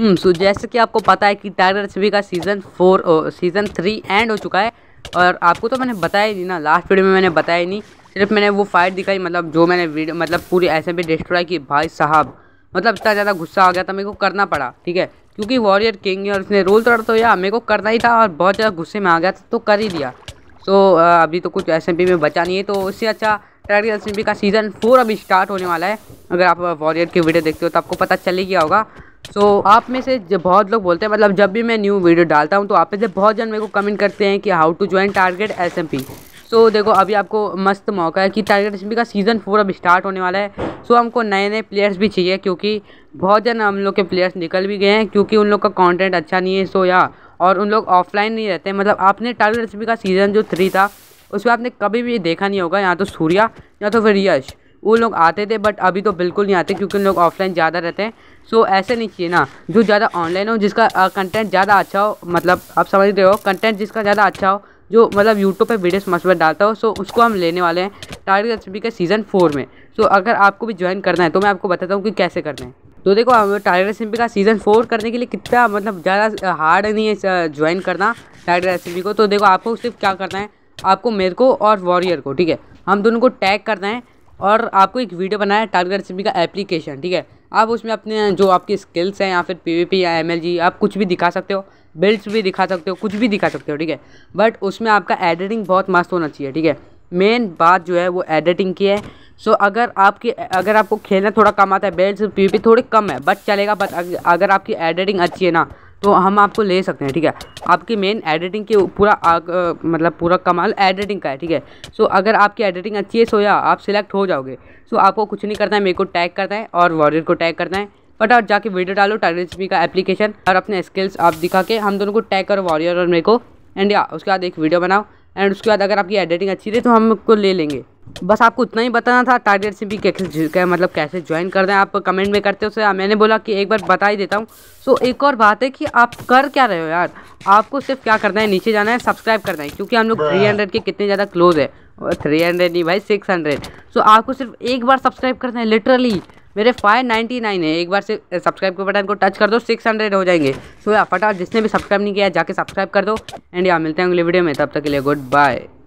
सो हम्म, जैसे कि आपको पता है कि टाइगर एच का season four season three end हो चुका है और आपको तो मैंने बताया ही नहीं ना लास्ट वीडियो में मैंने बताया ही नहीं सिर्फ मैंने वो फाइट दिखाई मतलब जो मैंने वीडियो मतलब पूरी ऐसे भी डिस्ट्रॉय की भाई साहब मतलब इतना ज़्यादा गुस्सा आ गया था मेरे को करना पड़ा ठीक है क्योंकि वॉरियर किंग और उसने रोल तोड़ तो या मेरे को करना ही था और बहुत ज़्यादा गुस्से में आ गया था तो कर ही दिया तो अभी तो कुछ एस में बचा नहीं है तो उससे अच्छा टाइगर एस का सीज़न फोर अभी स्टार्ट होने वाला है अगर आप वॉरियर की वीडियो देखते हो तो आपको पता चल ही गया होगा तो आप में से जब बहुत लोग बोलते हैं मतलब जब भी मैं न्यू वीडियो डालता हूँ तो आप में से बहुत जन मेरे को कमेंट करते हैं कि how to join target S so so, देखो अभी आपको मस्त मौका है कि टारगेट एस का सीज़न फोर अब स्टार्ट होने वाला है सो so, हमको नए नए प्लेयर्स भी चाहिए क्योंकि बहुत जन हम लोग के प्लेयर्स निकल भी गए हैं क्योंकि उन लोग का कंटेंट अच्छा नहीं है सो so, या और उन लोग ऑफलाइन नहीं रहते मतलब आपने टारगेट एस का सीज़न जो थ्री था उसमें आपने कभी भी देखा नहीं होगा या तो सूर्या या तो फिर यश वो लोग आते थे बट अभी तो बिल्कुल नहीं आते क्योंकि उन लोग ऑफलाइन ज़्यादा रहते हैं सो ऐसे नहीं चाहिए ना जो ज़्यादा ऑनलाइन हो जिसका कंटेंट ज़्यादा अच्छा हो मतलब आप समझ रहे हो कंटेंट जिसका ज़्यादा अच्छा हो जो मतलब यूट्यूब पे वीडियोस मस्त मस्त डालता हो सो उसको हम लेने वाले हैं टारगेट एच के सीज़न फोर में सो अगर आपको भी ज्वाइन करना है तो मैं आपको बताता हूँ कि कैसे करना है तो देखो हम टाइगर रेसिपी का सीज़न फोर करने के लिए कितना मतलब ज़्यादा हार्ड नहीं है ज्वाइन करना टाइगर रेसिपी को तो देखो आपको सिर्फ क्या करना है आपको मेरे को और वॉरियर को ठीक है हम दोनों को टैग करना है और आपको एक वीडियो बनाया है टारगेट सिमी का एप्लीकेशन ठीक है आप उसमें अपने जो आपकी स्किल्स हैं या फिर पीवीपी या एमएलजी आप कुछ भी दिखा सकते हो बिल्ड्स भी दिखा सकते हो कुछ भी दिखा सकते हो ठीक है बट उसमें आपका एडिटिंग बहुत मस्त होना चाहिए ठीक है मेन बात जो है वो एडिटिंग की है सो so, अगर आपकी अगर आपको खेलना थोड़ा कम आता है बेल्ट पी थोड़े कम है बट चलेगा बट अगर आपकी एडिटिंग अच्छी है ना तो हम आपको ले सकते हैं ठीक है आपकी मेन एडिटिंग की पूरा मतलब पूरा कमाल एडिटिंग का है ठीक है सो अगर आपकी एडिटिंग अच्छी है सोया आप सिलेक्ट हो जाओगे सो आपको कुछ नहीं करना है मेरे को टैग करना है और वॉरियर को टैग करना है बट आप जाके वीडियो डालो टाइटल का एप्लीकेशन और अपने स्किल्स आप दिखा के हम दोनों को टैग करो वॉरियर और मेरे को एंड या उसके बाद एक वीडियो बनाओ एंड उसके बाद अगर आपकी एडिटिंग अच्छी रही तो हम उसको ले लेंगे बस आपको उतना ही बताना था टारगेट से भी कैसे मतलब कैसे ज्वाइन कर दें आप कमेंट में करते हो से मैंने बोला कि एक बार बता ही देता हूँ सो एक और बात है कि आप कर क्या रहे हो यार आपको सिर्फ क्या करना है नीचे जाना है सब्सक्राइब करना है क्योंकि हम लोग थ्री हंड्रेड के कितने ज़्यादा क्लोज है थ्री हंड्रेड नहीं भाई सिक्स हंड्रेड सो आपको सिर्फ एक बार सब्सक्राइब करना है लिटरली मेरे फाइव नाइन्टी नाइन है एक बार से सब्सक्राइब के बटन को टच कर दो सिक्स हंड्रेड हो जाएंगे सो या फटाफट जिसने भी सब्सक्राइब नहीं किया जाके सब्सक्राइब कर दो एंड या मिलते हैं अगले वीडियो में तब तक के लिए गुड बाय